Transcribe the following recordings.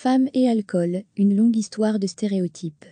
Femmes et alcool, une longue histoire de stéréotypes.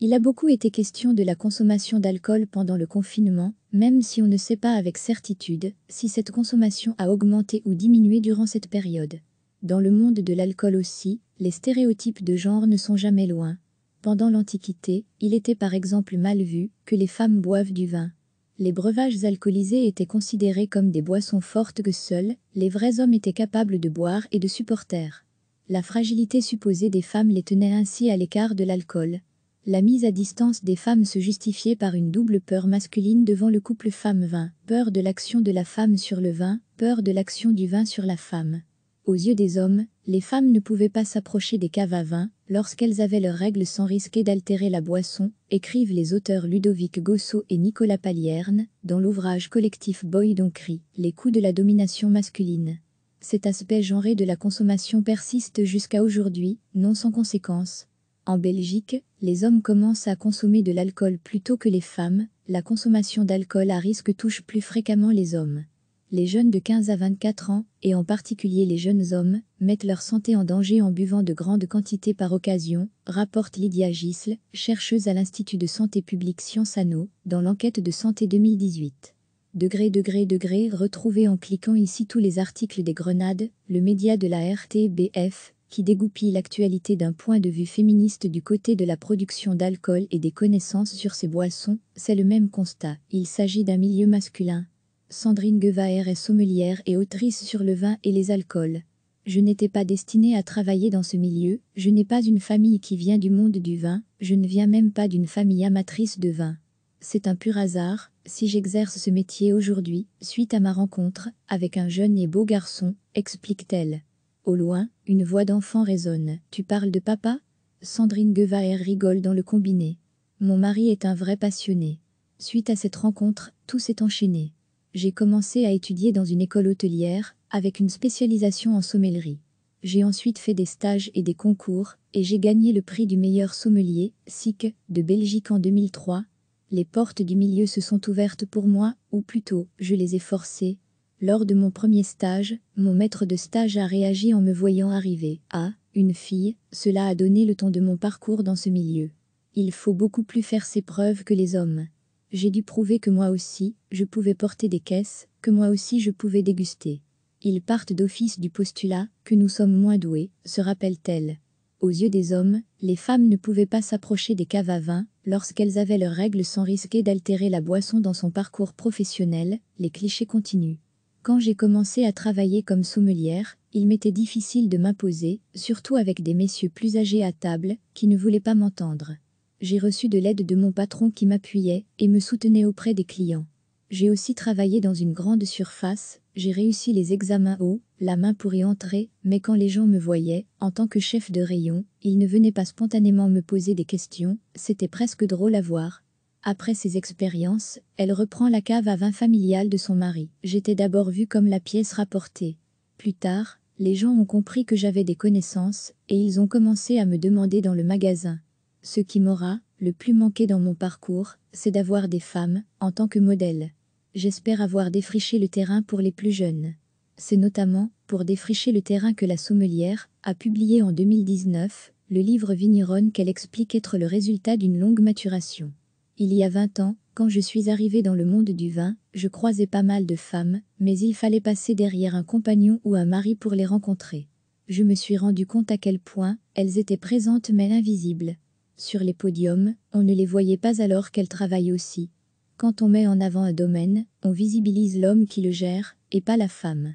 Il a beaucoup été question de la consommation d'alcool pendant le confinement, même si on ne sait pas avec certitude si cette consommation a augmenté ou diminué durant cette période. Dans le monde de l'alcool aussi, les stéréotypes de genre ne sont jamais loin. Pendant l'Antiquité, il était par exemple mal vu que les femmes boivent du vin. Les breuvages alcoolisés étaient considérés comme des boissons fortes que seuls les vrais hommes étaient capables de boire et de supporter. La fragilité supposée des femmes les tenait ainsi à l'écart de l'alcool. La mise à distance des femmes se justifiait par une double peur masculine devant le couple femme-vin, peur de l'action de la femme sur le vin, peur de l'action du vin sur la femme. Aux yeux des hommes, les femmes ne pouvaient pas s'approcher des caves à vin lorsqu'elles avaient leurs règles sans risquer d'altérer la boisson, écrivent les auteurs Ludovic Gossot et Nicolas Palierne dans l'ouvrage collectif Boy Cry, « Les coups de la domination masculine. Cet aspect genré de la consommation persiste jusqu'à aujourd'hui, non sans conséquence. En Belgique, les hommes commencent à consommer de l'alcool plutôt que les femmes, la consommation d'alcool à risque touche plus fréquemment les hommes. Les jeunes de 15 à 24 ans, et en particulier les jeunes hommes, mettent leur santé en danger en buvant de grandes quantités par occasion, rapporte Lydia Gisle, chercheuse à l'Institut de santé publique Sciences dans l'enquête de santé 2018. Degré, degré, degré, retrouvez en cliquant ici tous les articles des Grenades, le média de la RTBF, qui dégoupille l'actualité d'un point de vue féministe du côté de la production d'alcool et des connaissances sur ces boissons, c'est le même constat, il s'agit d'un milieu masculin. Sandrine Guevaer est sommelière et autrice sur le vin et les alcools. Je n'étais pas destinée à travailler dans ce milieu, je n'ai pas une famille qui vient du monde du vin, je ne viens même pas d'une famille amatrice de vin. C'est un pur hasard, si j'exerce ce métier aujourd'hui, suite à ma rencontre avec un jeune et beau garçon, explique-t-elle. Au loin, une voix d'enfant résonne. Tu parles de papa Sandrine Guevaer rigole dans le combiné. Mon mari est un vrai passionné. Suite à cette rencontre, tout s'est enchaîné. J'ai commencé à étudier dans une école hôtelière, avec une spécialisation en sommellerie. J'ai ensuite fait des stages et des concours, et j'ai gagné le prix du meilleur sommelier, SIC, de Belgique en 2003, les portes du milieu se sont ouvertes pour moi, ou plutôt, je les ai forcées. Lors de mon premier stage, mon maître de stage a réagi en me voyant arriver. Ah, une fille, cela a donné le ton de mon parcours dans ce milieu. Il faut beaucoup plus faire ses preuves que les hommes. J'ai dû prouver que moi aussi, je pouvais porter des caisses, que moi aussi je pouvais déguster. Ils partent d'office du postulat que nous sommes moins doués, se rappelle-t-elle. Aux yeux des hommes, les femmes ne pouvaient pas s'approcher des caves à vin, lorsqu'elles avaient leurs règles sans risquer d'altérer la boisson dans son parcours professionnel, les clichés continuent. Quand j'ai commencé à travailler comme sommelière, il m'était difficile de m'imposer, surtout avec des messieurs plus âgés à table, qui ne voulaient pas m'entendre. J'ai reçu de l'aide de mon patron qui m'appuyait et me soutenait auprès des clients. J'ai aussi travaillé dans une grande surface, j'ai réussi les examens hauts, la main pour y entrer, mais quand les gens me voyaient, en tant que chef de rayon, ils ne venaient pas spontanément me poser des questions, c'était presque drôle à voir. Après ces expériences, elle reprend la cave à vin familiale de son mari. J'étais d'abord vue comme la pièce rapportée. Plus tard, les gens ont compris que j'avais des connaissances, et ils ont commencé à me demander dans le magasin. Ce qui m'aura, le plus manqué dans mon parcours, c'est d'avoir des femmes, en tant que modèle. J'espère avoir défriché le terrain pour les plus jeunes. C'est notamment pour défricher le terrain que la sommelière a publié en 2019 le livre Vigneron qu'elle explique être le résultat d'une longue maturation. Il y a 20 ans, quand je suis arrivée dans le monde du vin, je croisais pas mal de femmes, mais il fallait passer derrière un compagnon ou un mari pour les rencontrer. Je me suis rendu compte à quel point elles étaient présentes mais invisibles. Sur les podiums, on ne les voyait pas alors qu'elles travaillent aussi. Quand on met en avant un domaine, on visibilise l'homme qui le gère, et pas la femme.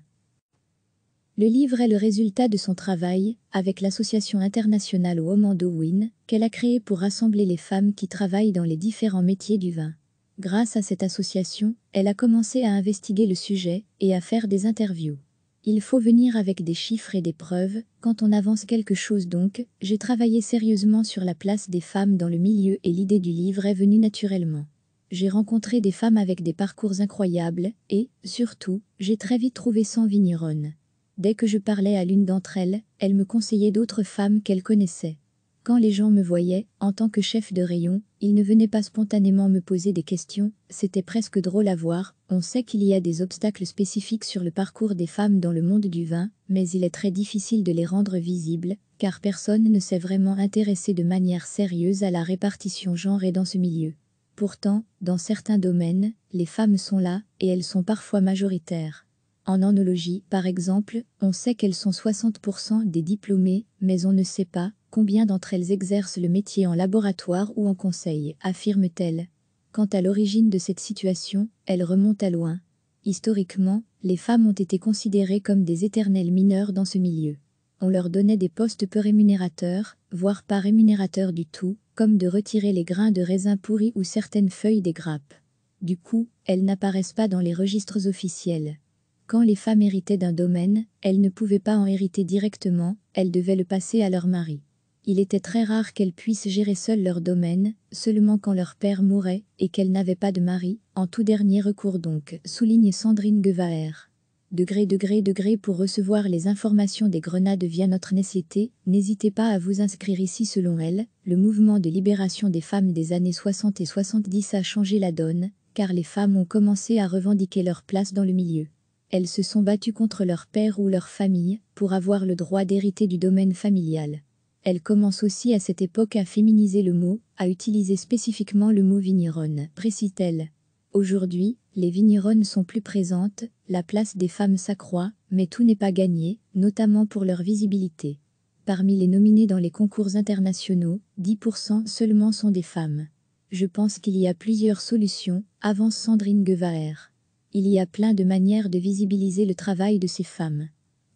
Le livre est le résultat de son travail avec l'association internationale Women Do Win qu'elle a créée pour rassembler les femmes qui travaillent dans les différents métiers du vin. Grâce à cette association, elle a commencé à investiguer le sujet et à faire des interviews. Il faut venir avec des chiffres et des preuves quand on avance quelque chose donc, j'ai travaillé sérieusement sur la place des femmes dans le milieu et l'idée du livre est venue naturellement j'ai rencontré des femmes avec des parcours incroyables et, surtout, j'ai très vite trouvé sans vigneronnes. Dès que je parlais à l'une d'entre elles, elle me conseillait d'autres femmes qu'elle connaissait. Quand les gens me voyaient, en tant que chef de rayon, ils ne venaient pas spontanément me poser des questions, c'était presque drôle à voir, on sait qu'il y a des obstacles spécifiques sur le parcours des femmes dans le monde du vin, mais il est très difficile de les rendre visibles, car personne ne s'est vraiment intéressé de manière sérieuse à la répartition et dans ce milieu. Pourtant, dans certains domaines, les femmes sont là, et elles sont parfois majoritaires. En onologie, par exemple, on sait qu'elles sont 60% des diplômées, mais on ne sait pas combien d'entre elles exercent le métier en laboratoire ou en conseil, affirme-t-elle. Quant à l'origine de cette situation, elle remonte à loin. Historiquement, les femmes ont été considérées comme des éternelles mineures dans ce milieu. On leur donnait des postes peu rémunérateurs, voire pas rémunérateurs du tout, comme de retirer les grains de raisin pourris ou certaines feuilles des grappes. Du coup, elles n'apparaissent pas dans les registres officiels. Quand les femmes héritaient d'un domaine, elles ne pouvaient pas en hériter directement, elles devaient le passer à leur mari. Il était très rare qu'elles puissent gérer seules leur domaine, seulement quand leur père mourait et qu'elles n'avaient pas de mari, en tout dernier recours donc, souligne Sandrine Guevaer. Degré, degré, degré pour recevoir les informations des grenades via notre nécessité, n'hésitez pas à vous inscrire ici selon elle, le mouvement de libération des femmes des années 60 et 70 a changé la donne, car les femmes ont commencé à revendiquer leur place dans le milieu elles se sont battues contre leur père ou leur famille pour avoir le droit d'hériter du domaine familial. Elles commencent aussi à cette époque à féminiser le mot, à utiliser spécifiquement le mot vigneronne, précise-t-elle. Aujourd'hui, les vigneronnes sont plus présentes, la place des femmes s'accroît, mais tout n'est pas gagné, notamment pour leur visibilité. Parmi les nominés dans les concours internationaux, 10% seulement sont des femmes. Je pense qu'il y a plusieurs solutions, avance Sandrine Guevaer. Il y a plein de manières de visibiliser le travail de ces femmes.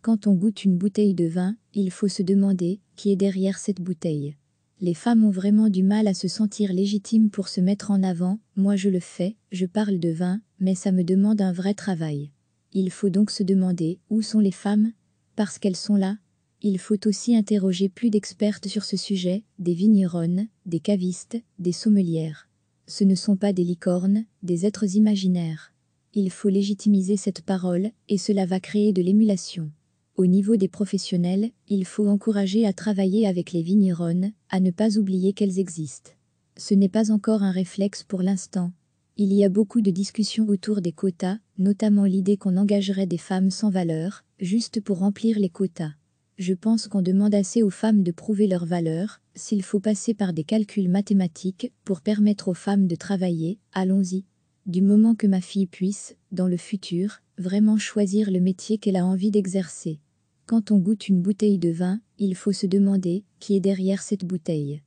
Quand on goûte une bouteille de vin, il faut se demander qui est derrière cette bouteille. Les femmes ont vraiment du mal à se sentir légitimes pour se mettre en avant, moi je le fais, je parle de vin, mais ça me demande un vrai travail. Il faut donc se demander où sont les femmes Parce qu'elles sont là, il faut aussi interroger plus d'expertes sur ce sujet, des vigneronnes, des cavistes, des sommelières. Ce ne sont pas des licornes, des êtres imaginaires. Il faut légitimiser cette parole, et cela va créer de l'émulation. Au niveau des professionnels, il faut encourager à travailler avec les vigneronnes, à ne pas oublier qu'elles existent. Ce n'est pas encore un réflexe pour l'instant. Il y a beaucoup de discussions autour des quotas, notamment l'idée qu'on engagerait des femmes sans valeur, juste pour remplir les quotas. Je pense qu'on demande assez aux femmes de prouver leur valeur, s'il faut passer par des calculs mathématiques pour permettre aux femmes de travailler, allons-y du moment que ma fille puisse, dans le futur, vraiment choisir le métier qu'elle a envie d'exercer. Quand on goûte une bouteille de vin, il faut se demander qui est derrière cette bouteille.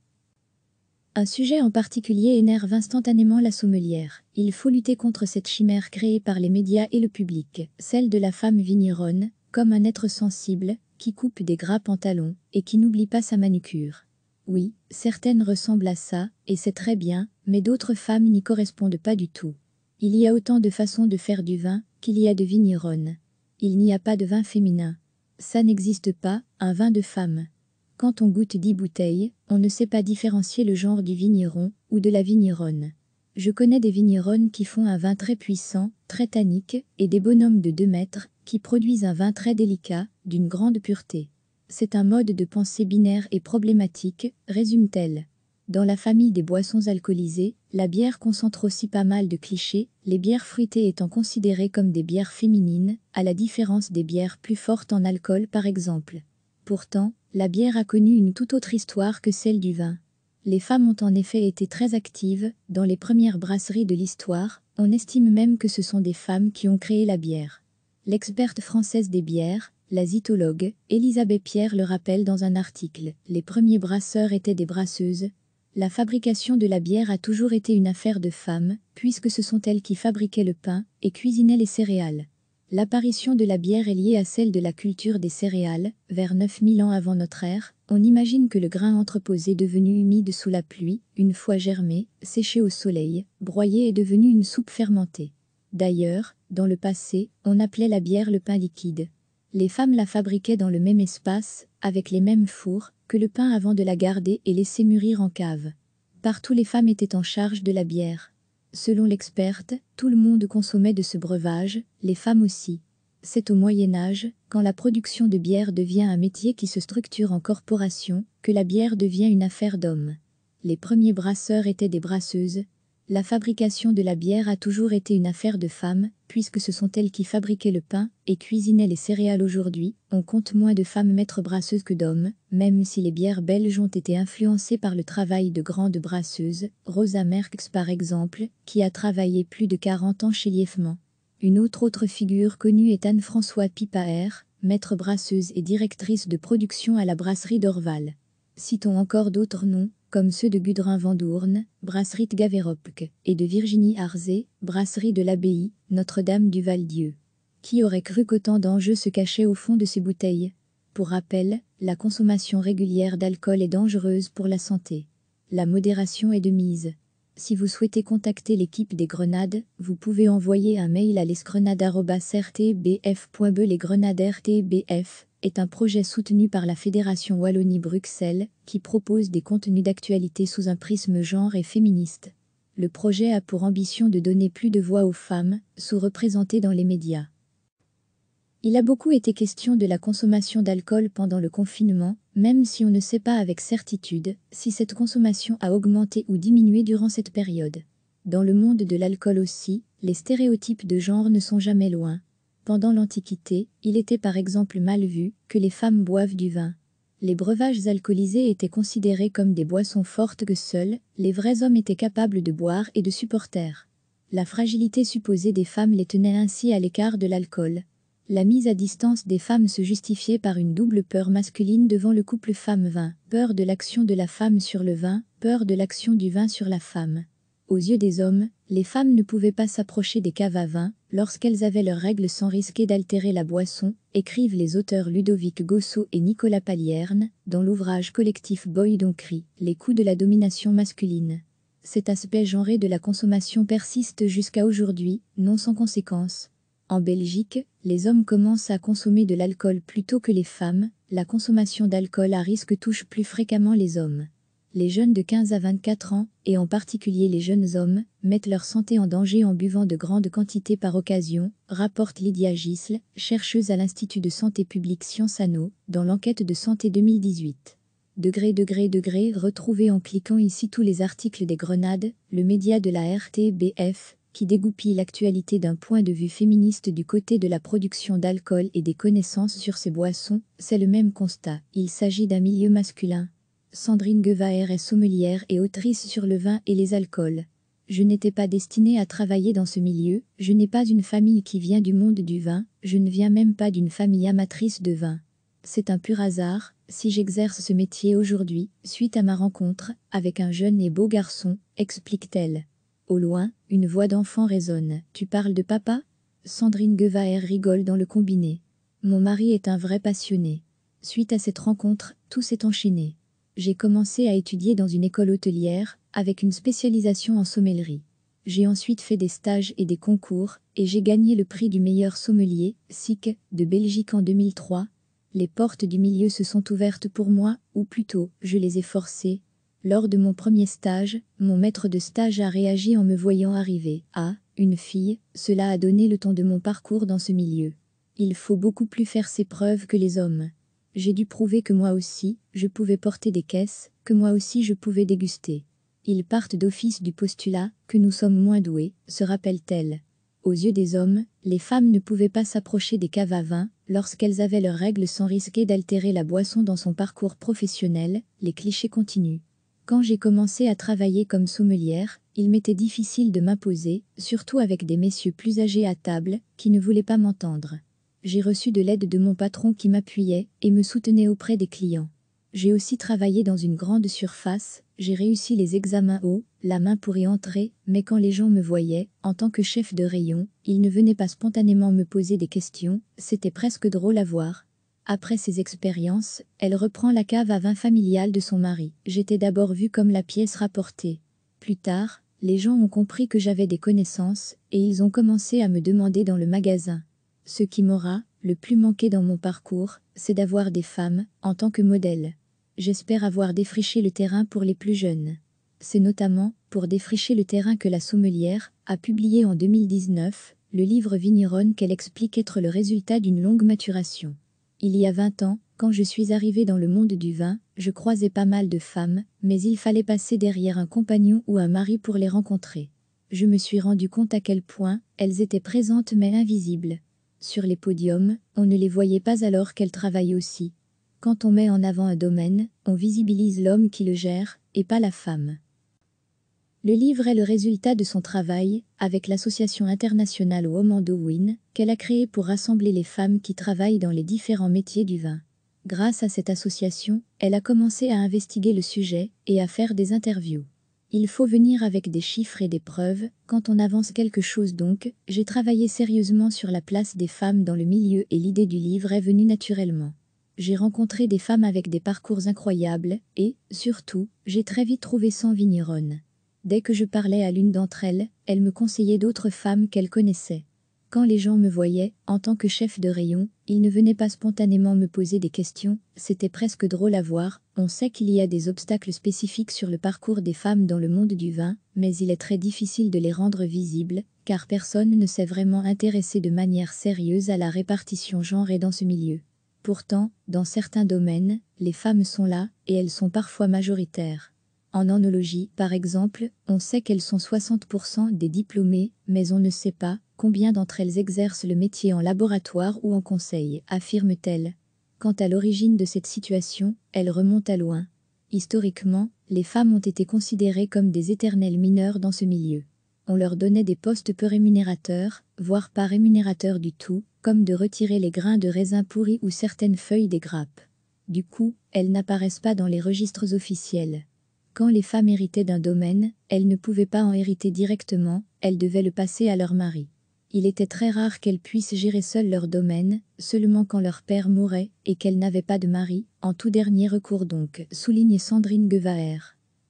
Un sujet en particulier énerve instantanément la sommelière. Il faut lutter contre cette chimère créée par les médias et le public, celle de la femme vigneronne, comme un être sensible, qui coupe des gras pantalons et qui n'oublie pas sa manucure. Oui, certaines ressemblent à ça, et c'est très bien, mais d'autres femmes n'y correspondent pas du tout. Il y a autant de façons de faire du vin qu'il y a de vigneronnes. Il n'y a pas de vin féminin. Ça n'existe pas, un vin de femme. Quand on goûte dix bouteilles, on ne sait pas différencier le genre du vigneron ou de la vigneronne. Je connais des vignerons qui font un vin très puissant, très tannique, et des bonhommes de 2 mètres qui produisent un vin très délicat, d'une grande pureté. C'est un mode de pensée binaire et problématique, résume-t-elle. Dans la famille des boissons alcoolisées, la bière concentre aussi pas mal de clichés, les bières fruitées étant considérées comme des bières féminines, à la différence des bières plus fortes en alcool par exemple. Pourtant, la bière a connu une toute autre histoire que celle du vin. Les femmes ont en effet été très actives dans les premières brasseries de l'histoire, on estime même que ce sont des femmes qui ont créé la bière. L'experte française des bières, la zytologue, Elisabeth Pierre le rappelle dans un article. Les premiers brasseurs étaient des brasseuses, la fabrication de la bière a toujours été une affaire de femmes, puisque ce sont elles qui fabriquaient le pain et cuisinaient les céréales. L'apparition de la bière est liée à celle de la culture des céréales, vers 9000 ans avant notre ère, on imagine que le grain entreposé devenu humide sous la pluie, une fois germé, séché au soleil, broyé est devenu une soupe fermentée. D'ailleurs, dans le passé, on appelait la bière le pain liquide, les femmes la fabriquaient dans le même espace, avec les mêmes fours, que le pain avant de la garder et laisser mûrir en cave. Partout les femmes étaient en charge de la bière. Selon l'experte, tout le monde consommait de ce breuvage, les femmes aussi. C'est au Moyen Âge, quand la production de bière devient un métier qui se structure en corporation, que la bière devient une affaire d'hommes. Les premiers brasseurs étaient des brasseuses, la fabrication de la bière a toujours été une affaire de femmes, puisque ce sont elles qui fabriquaient le pain et cuisinaient les céréales aujourd'hui, on compte moins de femmes maîtres brasseuses que d'hommes, même si les bières belges ont été influencées par le travail de grandes brasseuses, Rosa Merckx par exemple, qui a travaillé plus de 40 ans chez Liefman. Une autre autre figure connue est Anne-François Pipaer, maître brasseuse et directrice de production à la brasserie d'Orval. Citons encore d'autres noms, comme ceux de gudrin Vandourne, brasserie de Gaveropke, et de Virginie Arzé, brasserie de l'abbaye Notre-Dame du Val-Dieu. Qui aurait cru qu'autant d'enjeux se cachaient au fond de ces bouteilles Pour rappel, la consommation régulière d'alcool est dangereuse pour la santé. La modération est de mise. Si vous souhaitez contacter l'équipe des Grenades, vous pouvez envoyer un mail à grenades rtbf est un projet soutenu par la Fédération Wallonie-Bruxelles qui propose des contenus d'actualité sous un prisme genre et féministe. Le projet a pour ambition de donner plus de voix aux femmes, sous-représentées dans les médias. Il a beaucoup été question de la consommation d'alcool pendant le confinement, même si on ne sait pas avec certitude si cette consommation a augmenté ou diminué durant cette période. Dans le monde de l'alcool aussi, les stéréotypes de genre ne sont jamais loin, pendant l'Antiquité, il était par exemple mal vu que les femmes boivent du vin. Les breuvages alcoolisés étaient considérés comme des boissons fortes que seuls les vrais hommes étaient capables de boire et de supporter. La fragilité supposée des femmes les tenait ainsi à l'écart de l'alcool. La mise à distance des femmes se justifiait par une double peur masculine devant le couple femme-vin, peur de l'action de la femme sur le vin, peur de l'action du vin sur la femme. Aux yeux des hommes, les femmes ne pouvaient pas s'approcher des caves à vin lorsqu'elles avaient leurs règles sans risquer d'altérer la boisson, écrivent les auteurs Ludovic Gossot et Nicolas Palierne dans l'ouvrage collectif Boy Cry, Les coups de la domination masculine. Cet aspect genré de la consommation persiste jusqu'à aujourd'hui, non sans conséquence. En Belgique, les hommes commencent à consommer de l'alcool plus tôt que les femmes, la consommation d'alcool à risque touche plus fréquemment les hommes les jeunes de 15 à 24 ans, et en particulier les jeunes hommes, mettent leur santé en danger en buvant de grandes quantités par occasion, rapporte Lydia Gisle, chercheuse à l'Institut de santé publique Sciences dans l'enquête de santé 2018. Degré, degré, degré, retrouvez en cliquant ici tous les articles des Grenades, le média de la RTBF, qui dégoupille l'actualité d'un point de vue féministe du côté de la production d'alcool et des connaissances sur ces boissons, c'est le même constat. Il s'agit d'un milieu masculin, Sandrine Guevaer est sommelière et autrice sur le vin et les alcools. Je n'étais pas destinée à travailler dans ce milieu, je n'ai pas une famille qui vient du monde du vin, je ne viens même pas d'une famille amatrice de vin. C'est un pur hasard, si j'exerce ce métier aujourd'hui, suite à ma rencontre avec un jeune et beau garçon, explique-t-elle. Au loin, une voix d'enfant résonne. Tu parles de papa Sandrine Guevaer rigole dans le combiné. Mon mari est un vrai passionné. Suite à cette rencontre, tout s'est enchaîné. J'ai commencé à étudier dans une école hôtelière, avec une spécialisation en sommellerie. J'ai ensuite fait des stages et des concours, et j'ai gagné le prix du meilleur sommelier, SIC, de Belgique en 2003. Les portes du milieu se sont ouvertes pour moi, ou plutôt, je les ai forcées. Lors de mon premier stage, mon maître de stage a réagi en me voyant arriver. Ah, une fille, cela a donné le ton de mon parcours dans ce milieu. Il faut beaucoup plus faire ses preuves que les hommes. J'ai dû prouver que moi aussi, je pouvais porter des caisses, que moi aussi je pouvais déguster. Ils partent d'office du postulat que nous sommes moins doués, se rappelle-t-elle. Aux yeux des hommes, les femmes ne pouvaient pas s'approcher des caves à vin lorsqu'elles avaient leurs règles sans risquer d'altérer la boisson dans son parcours professionnel, les clichés continuent. Quand j'ai commencé à travailler comme sommelière, il m'était difficile de m'imposer, surtout avec des messieurs plus âgés à table, qui ne voulaient pas m'entendre. J'ai reçu de l'aide de mon patron qui m'appuyait et me soutenait auprès des clients. J'ai aussi travaillé dans une grande surface, j'ai réussi les examens haut, la main pour y entrer, mais quand les gens me voyaient, en tant que chef de rayon, ils ne venaient pas spontanément me poser des questions, c'était presque drôle à voir. Après ces expériences, elle reprend la cave à vin familiale de son mari. J'étais d'abord vue comme la pièce rapportée. Plus tard, les gens ont compris que j'avais des connaissances, et ils ont commencé à me demander dans le magasin. Ce qui m'aura le plus manqué dans mon parcours, c'est d'avoir des femmes en tant que modèles. J'espère avoir défriché le terrain pour les plus jeunes. C'est notamment pour défricher le terrain que la sommelière a publié en 2019 le livre Vigneronne qu'elle explique être le résultat d'une longue maturation. Il y a 20 ans, quand je suis arrivée dans le monde du vin, je croisais pas mal de femmes, mais il fallait passer derrière un compagnon ou un mari pour les rencontrer. Je me suis rendu compte à quel point elles étaient présentes mais invisibles, sur les podiums, on ne les voyait pas alors qu'elles travaillent aussi. Quand on met en avant un domaine, on visibilise l'homme qui le gère, et pas la femme. Le livre est le résultat de son travail avec l'association internationale Women Do Win qu'elle a créée pour rassembler les femmes qui travaillent dans les différents métiers du vin. Grâce à cette association, elle a commencé à investiguer le sujet et à faire des interviews. Il faut venir avec des chiffres et des preuves, quand on avance quelque chose donc, j'ai travaillé sérieusement sur la place des femmes dans le milieu et l'idée du livre est venue naturellement. J'ai rencontré des femmes avec des parcours incroyables, et, surtout, j'ai très vite trouvé sans vigneronne Dès que je parlais à l'une d'entre elles, elle me conseillait d'autres femmes qu'elle connaissait. Quand les gens me voyaient, en tant que chef de rayon, ils ne venaient pas spontanément me poser des questions, c'était presque drôle à voir, on sait qu'il y a des obstacles spécifiques sur le parcours des femmes dans le monde du vin, mais il est très difficile de les rendre visibles, car personne ne s'est vraiment intéressé de manière sérieuse à la répartition genre et dans ce milieu. Pourtant, dans certains domaines, les femmes sont là, et elles sont parfois majoritaires. En enologie par exemple, on sait qu'elles sont 60% des diplômés, mais on ne sait pas, Combien d'entre elles exercent le métier en laboratoire ou en conseil, affirme-t-elle. Quant à l'origine de cette situation, elle remonte à loin. Historiquement, les femmes ont été considérées comme des éternelles mineures dans ce milieu. On leur donnait des postes peu rémunérateurs, voire pas rémunérateurs du tout, comme de retirer les grains de raisin pourris ou certaines feuilles des grappes. Du coup, elles n'apparaissent pas dans les registres officiels. Quand les femmes héritaient d'un domaine, elles ne pouvaient pas en hériter directement, elles devaient le passer à leur mari il était très rare qu'elles puissent gérer seules leur domaine, seulement quand leur père mourait et qu'elles n'avaient pas de mari, en tout dernier recours donc, souligne Sandrine Guevaer.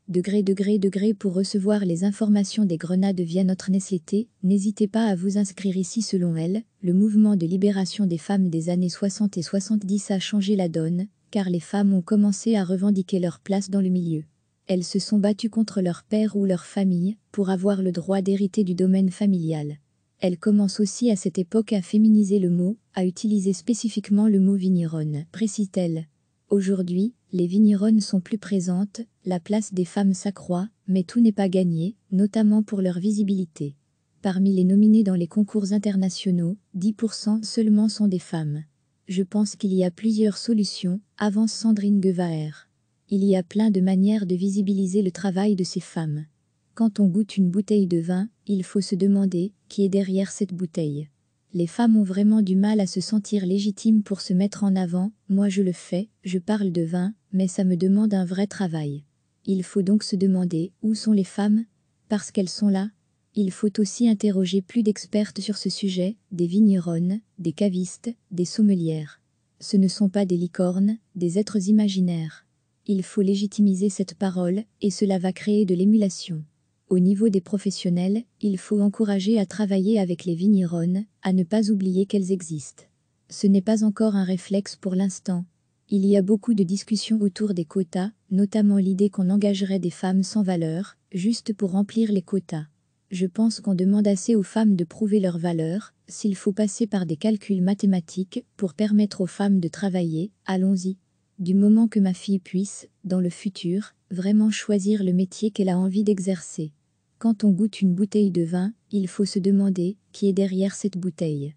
Degré, degré, degré pour recevoir les informations des grenades via notre nécessité, n'hésitez pas à vous inscrire ici selon elle, le mouvement de libération des femmes des années 60 et 70 a changé la donne, car les femmes ont commencé à revendiquer leur place dans le milieu elles se sont battues contre leur père ou leur famille pour avoir le droit d'hériter du domaine familial. Elle commence aussi à cette époque à féminiser le mot, à utiliser spécifiquement le mot vigneronne, précise-t-elle. Aujourd'hui, les vigneronnes sont plus présentes, la place des femmes s'accroît, mais tout n'est pas gagné, notamment pour leur visibilité. Parmi les nominés dans les concours internationaux, 10% seulement sont des femmes. Je pense qu'il y a plusieurs solutions, avance Sandrine Guevaer. Il y a plein de manières de visibiliser le travail de ces femmes. Quand on goûte une bouteille de vin, il faut se demander qui est derrière cette bouteille. Les femmes ont vraiment du mal à se sentir légitimes pour se mettre en avant, moi je le fais, je parle de vin, mais ça me demande un vrai travail. Il faut donc se demander où sont les femmes Parce qu'elles sont là. Il faut aussi interroger plus d'expertes sur ce sujet, des vigneronnes, des cavistes, des sommelières. Ce ne sont pas des licornes, des êtres imaginaires. Il faut légitimiser cette parole, et cela va créer de l'émulation. Au niveau des professionnels, il faut encourager à travailler avec les vigneronnes, à ne pas oublier qu'elles existent. Ce n'est pas encore un réflexe pour l'instant. Il y a beaucoup de discussions autour des quotas, notamment l'idée qu'on engagerait des femmes sans valeur, juste pour remplir les quotas. Je pense qu'on demande assez aux femmes de prouver leur valeur, s'il faut passer par des calculs mathématiques pour permettre aux femmes de travailler, allons-y. Du moment que ma fille puisse, dans le futur, vraiment choisir le métier qu'elle a envie d'exercer. Quand on goûte une bouteille de vin, il faut se demander qui est derrière cette bouteille.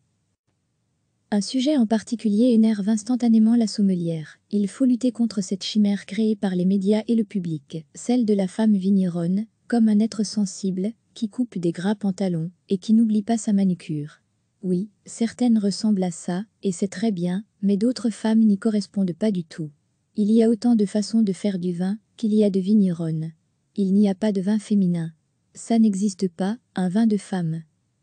Un sujet en particulier énerve instantanément la sommelière. Il faut lutter contre cette chimère créée par les médias et le public, celle de la femme vigneronne, comme un être sensible, qui coupe des gras pantalons et qui n'oublie pas sa manucure. Oui, certaines ressemblent à ça, et c'est très bien, mais d'autres femmes n'y correspondent pas du tout. Il y a autant de façons de faire du vin qu'il y a de vigneronnes. Il n'y a pas de vin féminin. Ça n'existe pas, un vin de femme.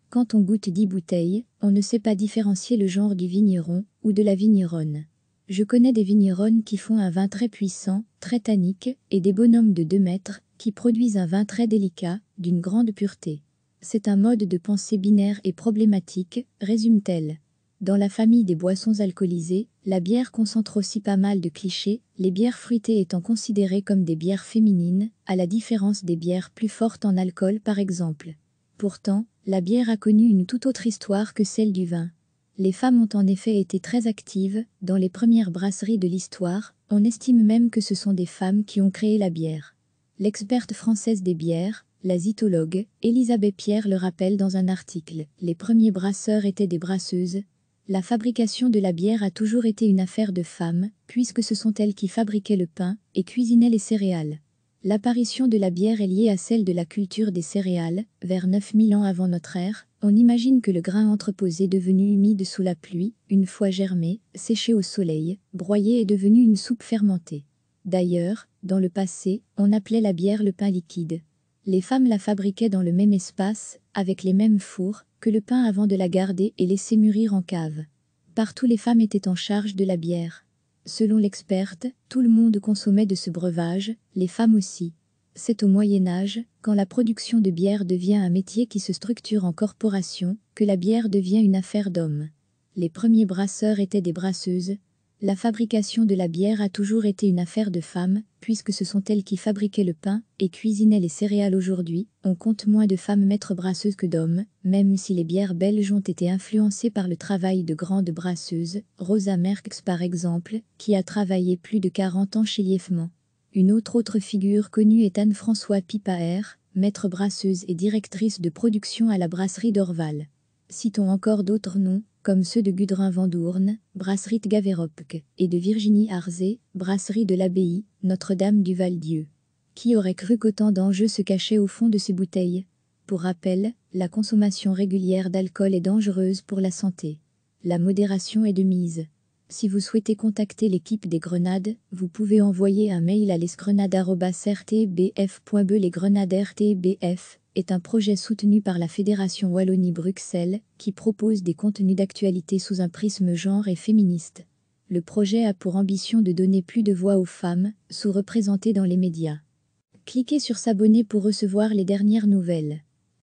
Quand on goûte dix bouteilles, on ne sait pas différencier le genre du vigneron ou de la vigneronne. Je connais des vigneronnes qui font un vin très puissant, très tannique, et des bonhommes de 2 mètres qui produisent un vin très délicat, d'une grande pureté. C'est un mode de pensée binaire et problématique, résume-t-elle. Dans la famille des boissons alcoolisées, la bière concentre aussi pas mal de clichés, les bières fruitées étant considérées comme des bières féminines, à la différence des bières plus fortes en alcool par exemple. Pourtant, la bière a connu une toute autre histoire que celle du vin. Les femmes ont en effet été très actives dans les premières brasseries de l'histoire, on estime même que ce sont des femmes qui ont créé la bière. L'experte française des bières, la zytologue, Elisabeth Pierre le rappelle dans un article. Les premiers brasseurs étaient des brasseuses, la fabrication de la bière a toujours été une affaire de femmes, puisque ce sont elles qui fabriquaient le pain et cuisinaient les céréales. L'apparition de la bière est liée à celle de la culture des céréales, vers 9000 ans avant notre ère, on imagine que le grain entreposé devenu humide sous la pluie, une fois germé, séché au soleil, broyé est devenu une soupe fermentée. D'ailleurs, dans le passé, on appelait la bière le pain liquide. Les femmes la fabriquaient dans le même espace, avec les mêmes fours, que le pain avant de la garder et laisser mûrir en cave. Partout les femmes étaient en charge de la bière. Selon l'experte, tout le monde consommait de ce breuvage, les femmes aussi. C'est au Moyen Âge, quand la production de bière devient un métier qui se structure en corporation, que la bière devient une affaire d'hommes. Les premiers brasseurs étaient des brasseuses, la fabrication de la bière a toujours été une affaire de femmes, puisque ce sont elles qui fabriquaient le pain et cuisinaient les céréales aujourd'hui, on compte moins de femmes maîtres brasseuses que d'hommes, même si les bières belges ont été influencées par le travail de grandes brasseuses, Rosa Merckx par exemple, qui a travaillé plus de 40 ans chez Lieffman. Une autre autre figure connue est Anne-François Pipaer, maître brasseuse et directrice de production à la brasserie d'Orval. Citons encore d'autres noms, comme ceux de Gudrun Vandourne, brasserie de Gaveropke, et de Virginie Arzé, brasserie de l'abbaye, Notre-Dame du Val-Dieu. Qui aurait cru qu'autant d'enjeux se cachaient au fond de ces bouteilles Pour rappel, la consommation régulière d'alcool est dangereuse pour la santé. La modération est de mise. Si vous souhaitez contacter l'équipe des Grenades, vous pouvez envoyer un mail à lesgrenades.rtbf.be rtbf est un projet soutenu par la Fédération Wallonie-Bruxelles qui propose des contenus d'actualité sous un prisme genre et féministe. Le projet a pour ambition de donner plus de voix aux femmes sous-représentées dans les médias. Cliquez sur s'abonner pour recevoir les dernières nouvelles.